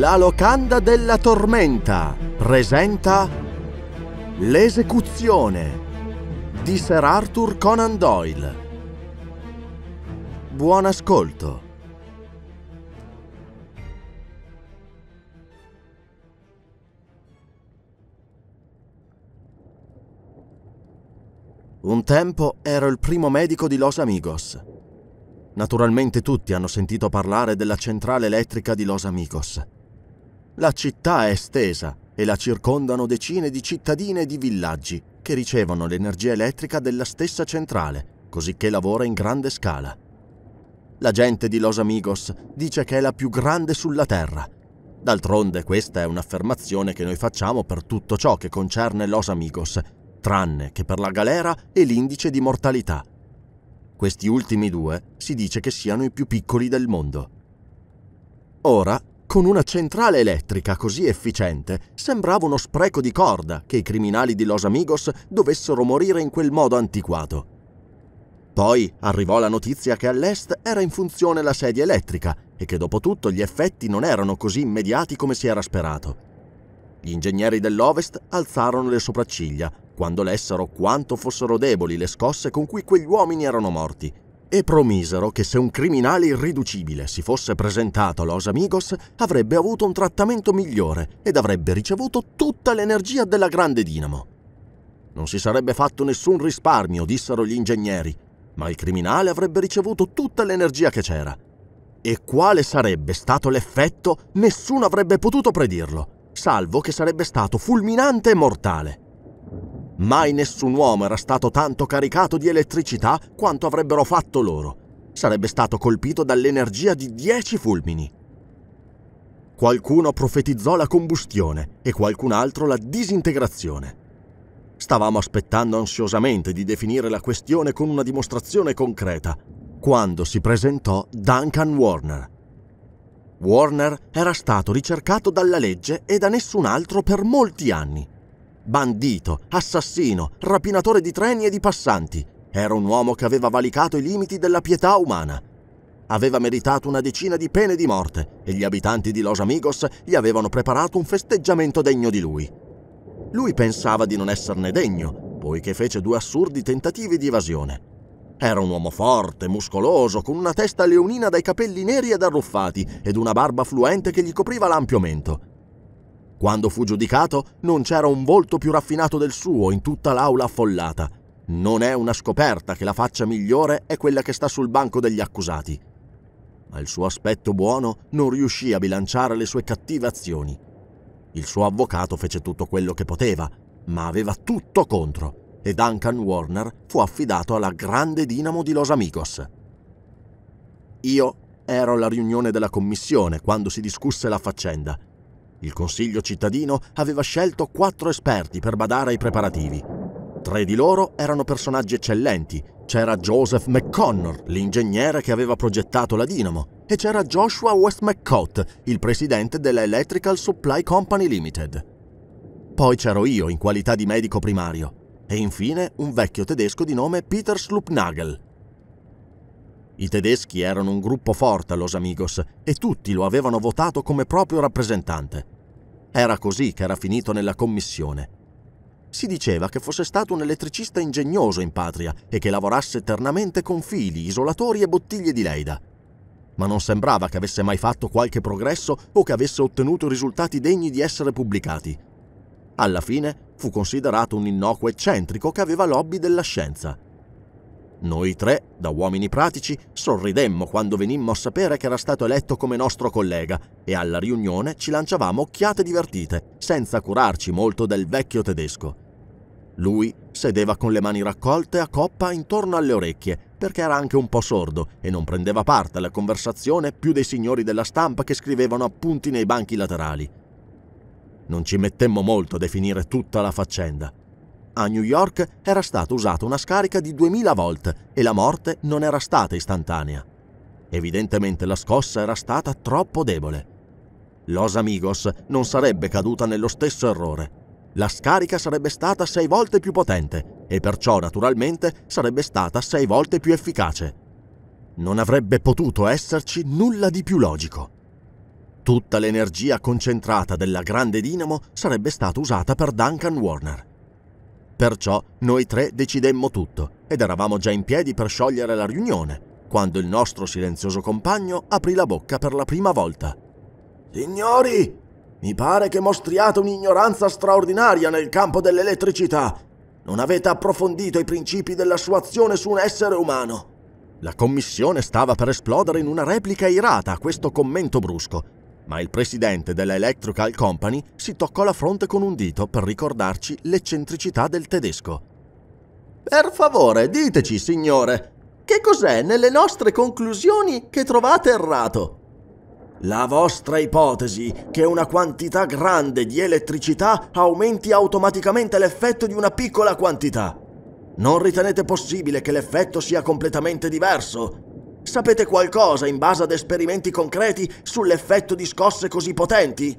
La locanda della tormenta presenta L'esecuzione di Sir Arthur Conan Doyle. Buon ascolto. Un tempo ero il primo medico di Los Amigos. Naturalmente tutti hanno sentito parlare della centrale elettrica di Los Amigos la città è estesa e la circondano decine di cittadine e di villaggi che ricevono l'energia elettrica della stessa centrale, cosicché lavora in grande scala. La gente di Los Amigos dice che è la più grande sulla Terra. D'altronde questa è un'affermazione che noi facciamo per tutto ciò che concerne Los Amigos, tranne che per la galera e l'indice di mortalità. Questi ultimi due si dice che siano i più piccoli del mondo. Ora con una centrale elettrica così efficiente, sembrava uno spreco di corda che i criminali di Los Amigos dovessero morire in quel modo antiquato. Poi arrivò la notizia che all'est era in funzione la sedia elettrica e che dopo tutto gli effetti non erano così immediati come si era sperato. Gli ingegneri dell'ovest alzarono le sopracciglia quando lessero quanto fossero deboli le scosse con cui quegli uomini erano morti e promisero che se un criminale irriducibile si fosse presentato a Los Amigos avrebbe avuto un trattamento migliore ed avrebbe ricevuto tutta l'energia della grande dinamo. Non si sarebbe fatto nessun risparmio, dissero gli ingegneri, ma il criminale avrebbe ricevuto tutta l'energia che c'era. E quale sarebbe stato l'effetto, nessuno avrebbe potuto predirlo, salvo che sarebbe stato fulminante e mortale. Mai nessun uomo era stato tanto caricato di elettricità quanto avrebbero fatto loro. Sarebbe stato colpito dall'energia di dieci fulmini. Qualcuno profetizzò la combustione e qualcun altro la disintegrazione. Stavamo aspettando ansiosamente di definire la questione con una dimostrazione concreta, quando si presentò Duncan Warner. Warner era stato ricercato dalla legge e da nessun altro per molti anni bandito, assassino, rapinatore di treni e di passanti. Era un uomo che aveva valicato i limiti della pietà umana. Aveva meritato una decina di pene di morte e gli abitanti di Los Amigos gli avevano preparato un festeggiamento degno di lui. Lui pensava di non esserne degno, poiché fece due assurdi tentativi di evasione. Era un uomo forte, muscoloso, con una testa leonina dai capelli neri ed arruffati ed una barba fluente che gli copriva l'ampio mento. Quando fu giudicato non c'era un volto più raffinato del suo in tutta l'aula affollata. Non è una scoperta che la faccia migliore è quella che sta sul banco degli accusati. Ma il suo aspetto buono non riuscì a bilanciare le sue cattive azioni. Il suo avvocato fece tutto quello che poteva, ma aveva tutto contro e Duncan Warner fu affidato alla grande dinamo di Los Amigos. Io ero alla riunione della commissione quando si discusse la faccenda il Consiglio cittadino aveva scelto quattro esperti per badare ai preparativi. Tre di loro erano personaggi eccellenti. C'era Joseph McConnor, l'ingegnere che aveva progettato la Dinamo, e c'era Joshua West McCott, il presidente della Electrical Supply Company Limited. Poi c'ero io in qualità di medico primario e infine un vecchio tedesco di nome Peter Slupnagel, i tedeschi erano un gruppo forte a Los Amigos e tutti lo avevano votato come proprio rappresentante. Era così che era finito nella commissione. Si diceva che fosse stato un elettricista ingegnoso in patria e che lavorasse eternamente con fili, isolatori e bottiglie di leida. Ma non sembrava che avesse mai fatto qualche progresso o che avesse ottenuto risultati degni di essere pubblicati. Alla fine fu considerato un innocuo eccentrico che aveva lobby della scienza. Noi tre, da uomini pratici, sorridemmo quando venimmo a sapere che era stato eletto come nostro collega e alla riunione ci lanciavamo occhiate divertite, senza curarci molto del vecchio tedesco. Lui sedeva con le mani raccolte a coppa intorno alle orecchie, perché era anche un po' sordo e non prendeva parte alla conversazione più dei signori della stampa che scrivevano appunti nei banchi laterali. Non ci mettemmo molto a definire tutta la faccenda. A New York era stata usata una scarica di 2000 volt e la morte non era stata istantanea. Evidentemente la scossa era stata troppo debole. Los Amigos non sarebbe caduta nello stesso errore. La scarica sarebbe stata 6 volte più potente e perciò naturalmente sarebbe stata 6 volte più efficace. Non avrebbe potuto esserci nulla di più logico. Tutta l'energia concentrata della grande dinamo sarebbe stata usata per Duncan Warner. Perciò noi tre decidemmo tutto ed eravamo già in piedi per sciogliere la riunione, quando il nostro silenzioso compagno aprì la bocca per la prima volta. Signori, mi pare che mostriate un'ignoranza straordinaria nel campo dell'elettricità. Non avete approfondito i principi della sua azione su un essere umano. La commissione stava per esplodere in una replica irata a questo commento brusco, ma il presidente della Electrical Company si toccò la fronte con un dito per ricordarci l'eccentricità del tedesco. Per favore, diteci, signore, che cos'è nelle nostre conclusioni che trovate errato? La vostra ipotesi che una quantità grande di elettricità aumenti automaticamente l'effetto di una piccola quantità. Non ritenete possibile che l'effetto sia completamente diverso, Sapete qualcosa in base ad esperimenti concreti sull'effetto di scosse così potenti?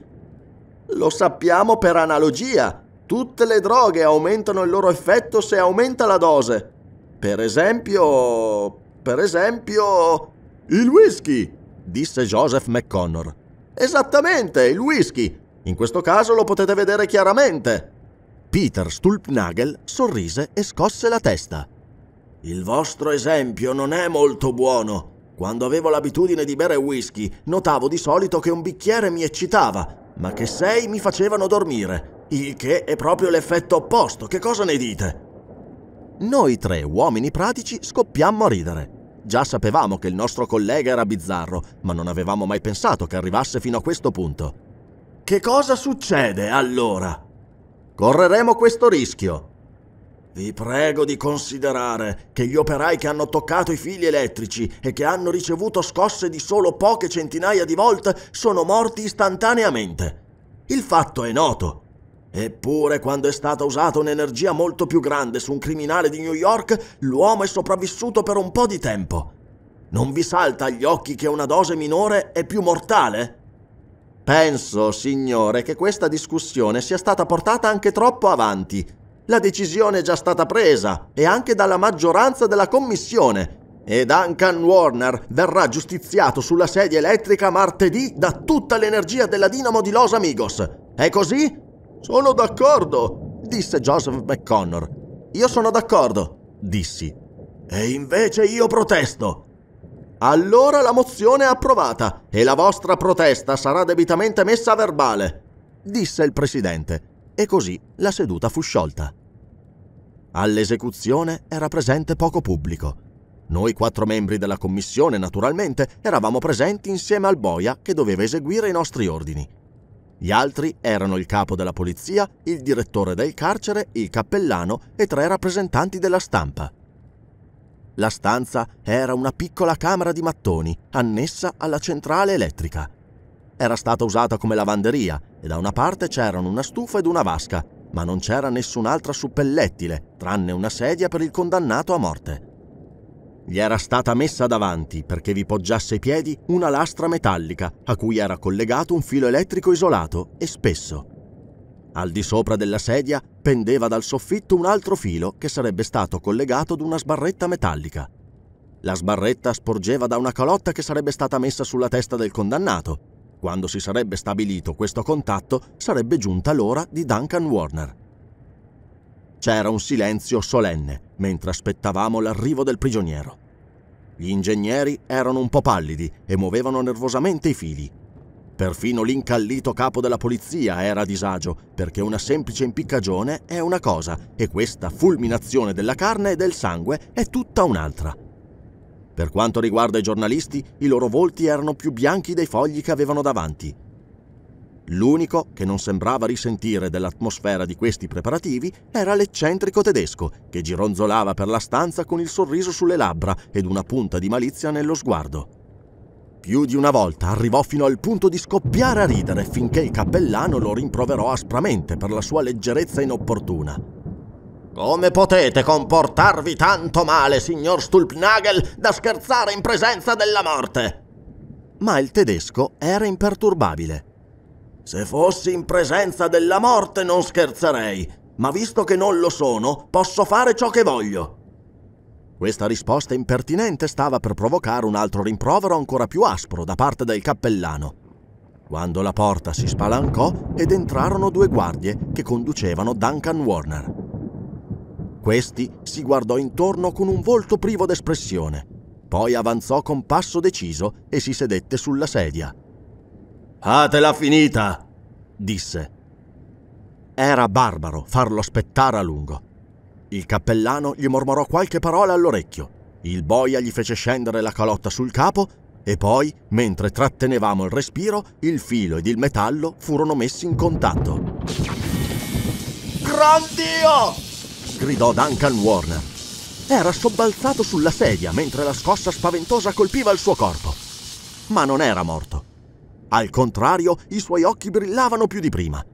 Lo sappiamo per analogia. Tutte le droghe aumentano il loro effetto se aumenta la dose. Per esempio... Per esempio... Il whisky, disse Joseph McConnor. Esattamente, il whisky. In questo caso lo potete vedere chiaramente. Peter Stulpnagel sorrise e scosse la testa. Il vostro esempio non è molto buono. Quando avevo l'abitudine di bere whisky, notavo di solito che un bicchiere mi eccitava, ma che sei mi facevano dormire, il che è proprio l'effetto opposto. Che cosa ne dite? Noi tre uomini pratici scoppiammo a ridere. Già sapevamo che il nostro collega era bizzarro, ma non avevamo mai pensato che arrivasse fino a questo punto. Che cosa succede allora? Correremo questo rischio, vi prego di considerare che gli operai che hanno toccato i fili elettrici e che hanno ricevuto scosse di solo poche centinaia di volt sono morti istantaneamente. Il fatto è noto. Eppure, quando è stata usata un'energia molto più grande su un criminale di New York, l'uomo è sopravvissuto per un po' di tempo. Non vi salta agli occhi che una dose minore è più mortale? Penso, signore, che questa discussione sia stata portata anche troppo avanti la decisione è già stata presa e anche dalla maggioranza della commissione e Duncan Warner verrà giustiziato sulla sedia elettrica martedì da tutta l'energia della dinamo di Los Amigos. È così? Sono d'accordo, disse Joseph McConnor. Io sono d'accordo, dissi. E invece io protesto. Allora la mozione è approvata e la vostra protesta sarà debitamente messa a verbale, disse il presidente. E così la seduta fu sciolta. All'esecuzione era presente poco pubblico. Noi quattro membri della commissione, naturalmente, eravamo presenti insieme al boia che doveva eseguire i nostri ordini. Gli altri erano il capo della polizia, il direttore del carcere, il cappellano e tre rappresentanti della stampa. La stanza era una piccola camera di mattoni annessa alla centrale elettrica. Era stata usata come lavanderia e da una parte c'erano una stufa ed una vasca, ma non c'era nessun'altra suppellettile, tranne una sedia per il condannato a morte. Gli era stata messa davanti perché vi poggiasse i piedi una lastra metallica a cui era collegato un filo elettrico isolato e spesso. Al di sopra della sedia pendeva dal soffitto un altro filo che sarebbe stato collegato ad una sbarretta metallica. La sbarretta sporgeva da una calotta che sarebbe stata messa sulla testa del condannato quando si sarebbe stabilito questo contatto, sarebbe giunta l'ora di Duncan Warner. C'era un silenzio solenne mentre aspettavamo l'arrivo del prigioniero. Gli ingegneri erano un po' pallidi e muovevano nervosamente i fili. Perfino l'incallito capo della polizia era a disagio, perché una semplice impiccagione è una cosa e questa fulminazione della carne e del sangue è tutta un'altra. Per quanto riguarda i giornalisti, i loro volti erano più bianchi dei fogli che avevano davanti. L'unico che non sembrava risentire dell'atmosfera di questi preparativi era l'eccentrico tedesco, che gironzolava per la stanza con il sorriso sulle labbra ed una punta di malizia nello sguardo. Più di una volta arrivò fino al punto di scoppiare a ridere finché il cappellano lo rimproverò aspramente per la sua leggerezza inopportuna. Come potete comportarvi tanto male, signor Stulpnagel, da scherzare in presenza della morte? Ma il tedesco era imperturbabile. Se fossi in presenza della morte non scherzerei, ma visto che non lo sono, posso fare ciò che voglio. Questa risposta impertinente stava per provocare un altro rimprovero ancora più aspro da parte del cappellano, quando la porta si spalancò ed entrarono due guardie che conducevano Duncan Warner. Questi si guardò intorno con un volto privo d'espressione, poi avanzò con passo deciso e si sedette sulla sedia. Fatela ah, finita! disse. Era barbaro farlo aspettare a lungo. Il cappellano gli mormorò qualche parola all'orecchio. Il boia gli fece scendere la calotta sul capo e poi, mentre trattenevamo il respiro, il filo ed il metallo furono messi in contatto. Gran Dio! gridò Duncan Warner. Era sobbalzato sulla sedia mentre la scossa spaventosa colpiva il suo corpo. Ma non era morto. Al contrario, i suoi occhi brillavano più di prima.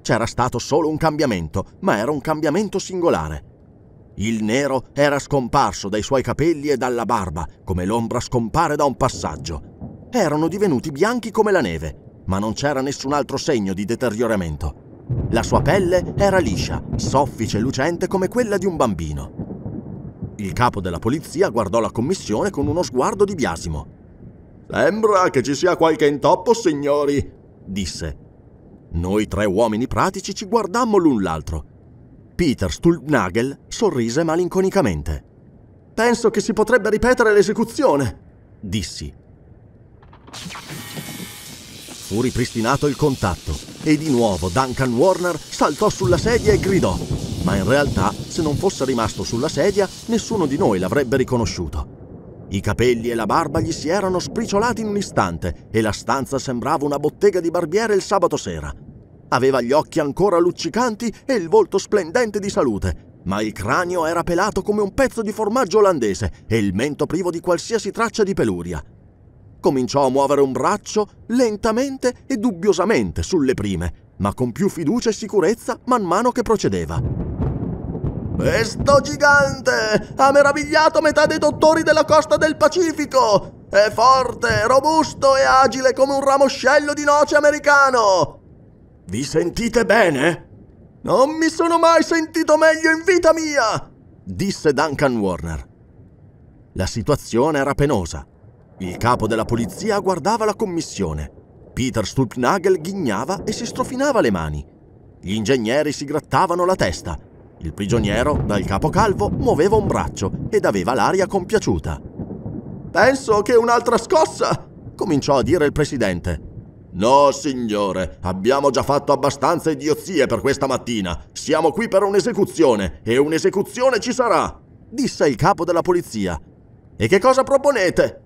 C'era stato solo un cambiamento, ma era un cambiamento singolare. Il nero era scomparso dai suoi capelli e dalla barba, come l'ombra scompare da un passaggio. Erano divenuti bianchi come la neve, ma non c'era nessun altro segno di deterioramento. La sua pelle era liscia, soffice e lucente come quella di un bambino. Il capo della polizia guardò la commissione con uno sguardo di biasimo. Sembra che ci sia qualche intoppo, signori, disse. Noi tre uomini pratici ci guardammo l'un l'altro. Peter Stulpnagel sorrise malinconicamente. Penso che si potrebbe ripetere l'esecuzione, dissi. Fu ripristinato il contatto e di nuovo Duncan Warner saltò sulla sedia e gridò. Ma in realtà, se non fosse rimasto sulla sedia, nessuno di noi l'avrebbe riconosciuto. I capelli e la barba gli si erano spriciolati in un istante e la stanza sembrava una bottega di barbiere il sabato sera. Aveva gli occhi ancora luccicanti e il volto splendente di salute, ma il cranio era pelato come un pezzo di formaggio olandese e il mento privo di qualsiasi traccia di peluria cominciò a muovere un braccio lentamente e dubbiosamente sulle prime, ma con più fiducia e sicurezza man mano che procedeva. Questo gigante ha meravigliato metà dei dottori della costa del Pacifico! È forte, robusto e agile come un ramoscello di noce americano! Vi sentite bene? Non mi sono mai sentito meglio in vita mia! disse Duncan Warner. La situazione era penosa. Il capo della polizia guardava la commissione. Peter Stulpnagel ghignava e si strofinava le mani. Gli ingegneri si grattavano la testa. Il prigioniero, dal capo calvo, muoveva un braccio ed aveva l'aria compiaciuta. Penso che un'altra scossa! cominciò a dire il presidente. No, signore, abbiamo già fatto abbastanza idiozie per questa mattina. Siamo qui per un'esecuzione e un'esecuzione ci sarà, disse il capo della polizia. E che cosa proponete?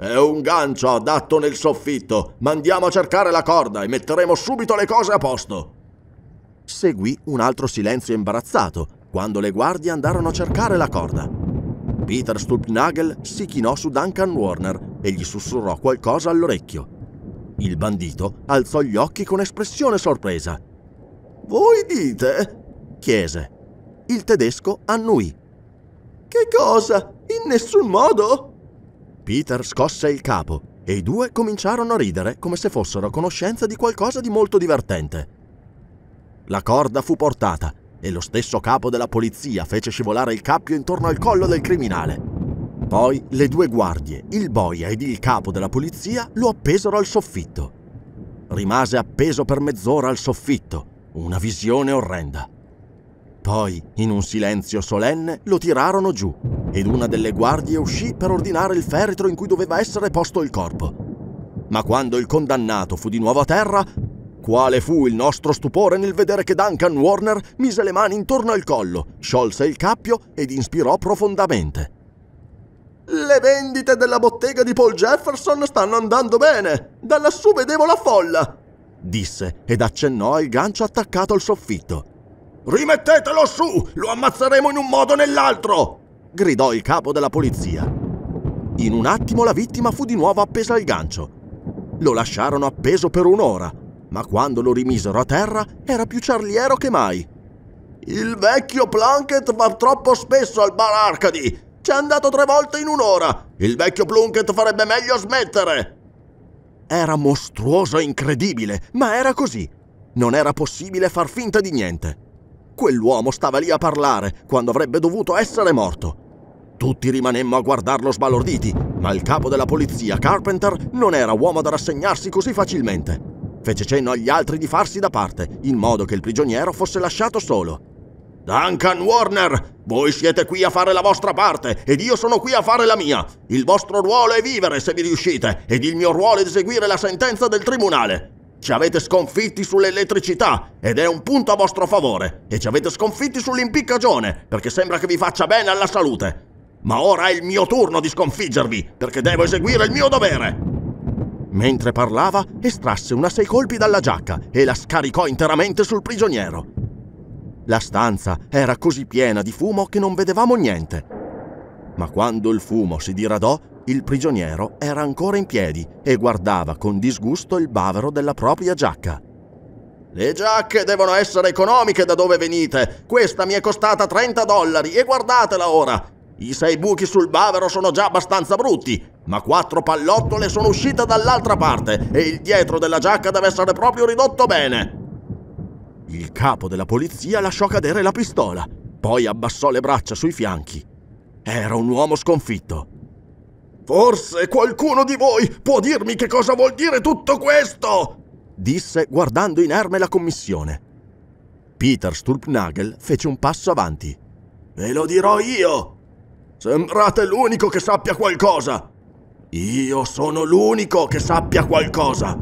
È un gancio adatto nel soffitto. Mandiamo a cercare la corda e metteremo subito le cose a posto. Seguì un altro silenzio imbarazzato quando le guardie andarono a cercare la corda. Peter Stulpnagel si chinò su Duncan Warner e gli sussurrò qualcosa all'orecchio. Il bandito alzò gli occhi con espressione sorpresa. Voi dite? chiese. Il tedesco annui. Che cosa? In nessun modo? Peter scosse il capo e i due cominciarono a ridere come se fossero a conoscenza di qualcosa di molto divertente. La corda fu portata e lo stesso capo della polizia fece scivolare il cappio intorno al collo del criminale. Poi le due guardie, il boia ed il capo della polizia lo appesero al soffitto. Rimase appeso per mezz'ora al soffitto, una visione orrenda. Poi, in un silenzio solenne, lo tirarono giù ed una delle guardie uscì per ordinare il feretro in cui doveva essere posto il corpo. Ma quando il condannato fu di nuovo a terra, quale fu il nostro stupore nel vedere che Duncan Warner mise le mani intorno al collo, sciolse il cappio ed inspirò profondamente. Le vendite della bottega di Paul Jefferson stanno andando bene. Da lassù vedevo la folla, disse ed accennò al gancio attaccato al soffitto. Rimettetelo su! Lo ammazzeremo in un modo o nell'altro! gridò il capo della polizia. In un attimo la vittima fu di nuovo appesa al gancio. Lo lasciarono appeso per un'ora, ma quando lo rimisero a terra era più ciarliero che mai. Il vecchio Plunkett va troppo spesso al bar Arcadi. Ci è andato tre volte in un'ora. Il vecchio Plunkett farebbe meglio smettere. Era mostruoso e incredibile, ma era così. Non era possibile far finta di niente. Quell'uomo stava lì a parlare quando avrebbe dovuto essere morto. Tutti rimanemmo a guardarlo sbalorditi, ma il capo della polizia, Carpenter, non era uomo da rassegnarsi così facilmente. Fece cenno agli altri di farsi da parte, in modo che il prigioniero fosse lasciato solo. Duncan Warner, voi siete qui a fare la vostra parte ed io sono qui a fare la mia. Il vostro ruolo è vivere se vi riuscite ed il mio ruolo è eseguire la sentenza del tribunale. Ci avete sconfitti sull'elettricità ed è un punto a vostro favore e ci avete sconfitti sull'impiccagione perché sembra che vi faccia bene alla salute. Ma ora è il mio turno di sconfiggervi perché devo eseguire il mio dovere. Mentre parlava, estrasse una sei colpi dalla giacca e la scaricò interamente sul prigioniero. La stanza era così piena di fumo che non vedevamo niente. Ma quando il fumo si diradò, il prigioniero era ancora in piedi e guardava con disgusto il bavero della propria giacca. Le giacche devono essere economiche da dove venite. Questa mi è costata 30 dollari e guardatela ora. I sei buchi sul bavero sono già abbastanza brutti, ma quattro pallottole sono uscite dall'altra parte e il dietro della giacca deve essere proprio ridotto bene. Il capo della polizia lasciò cadere la pistola, poi abbassò le braccia sui fianchi. Era un uomo sconfitto. Forse qualcuno di voi può dirmi che cosa vuol dire tutto questo? disse guardando inerme la commissione. Peter Sturpnagel fece un passo avanti. Ve lo dirò io! Sembrate l'unico che sappia qualcosa! Io sono l'unico che sappia qualcosa!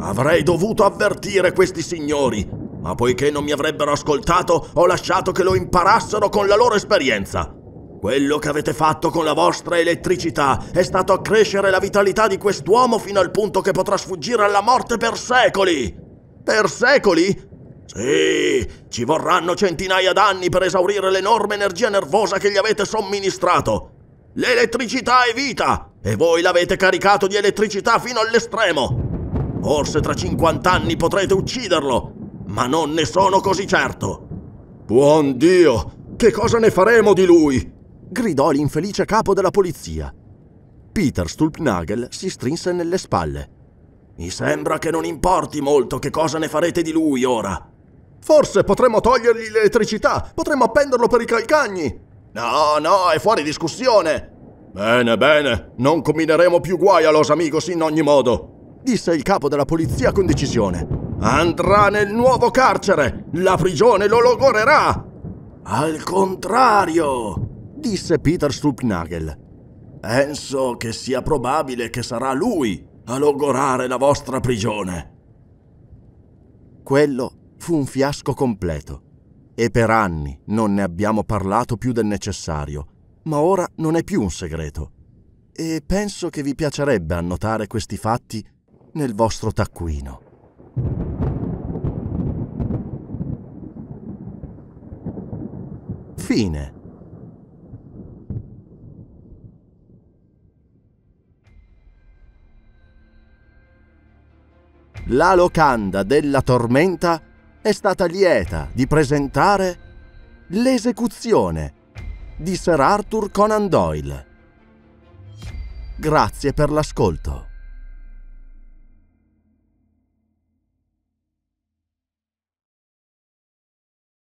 Avrei dovuto avvertire questi signori, ma poiché non mi avrebbero ascoltato, ho lasciato che lo imparassero con la loro esperienza. Quello che avete fatto con la vostra elettricità è stato accrescere la vitalità di quest'uomo fino al punto che potrà sfuggire alla morte per secoli. Per secoli? Sì, ci vorranno centinaia d'anni per esaurire l'enorme energia nervosa che gli avete somministrato. L'elettricità è vita e voi l'avete caricato di elettricità fino all'estremo. Forse tra 50 anni potrete ucciderlo, ma non ne sono così certo. Buon Dio, che cosa ne faremo di lui? gridò l'infelice capo della polizia. Peter Stulpnagel si strinse nelle spalle. Mi sembra che non importi molto che cosa ne farete di lui ora. Forse potremmo togliergli l'elettricità, potremmo appenderlo per i calcagni. No, no, è fuori discussione. Bene, bene, non combineremo più guai a Los Amigos in ogni modo, disse il capo della polizia con decisione. Andrà nel nuovo carcere! La prigione lo logorerà! Al contrario! disse Peter Stupnagel. Penso che sia probabile che sarà lui a logorare la vostra prigione. Quello fu un fiasco completo e per anni non ne abbiamo parlato più del necessario, ma ora non è più un segreto. E penso che vi piacerebbe annotare questi fatti nel vostro taccuino. Fine. la locanda della tormenta è stata lieta di presentare L'esecuzione di Sir Arthur Conan Doyle. Grazie per l'ascolto.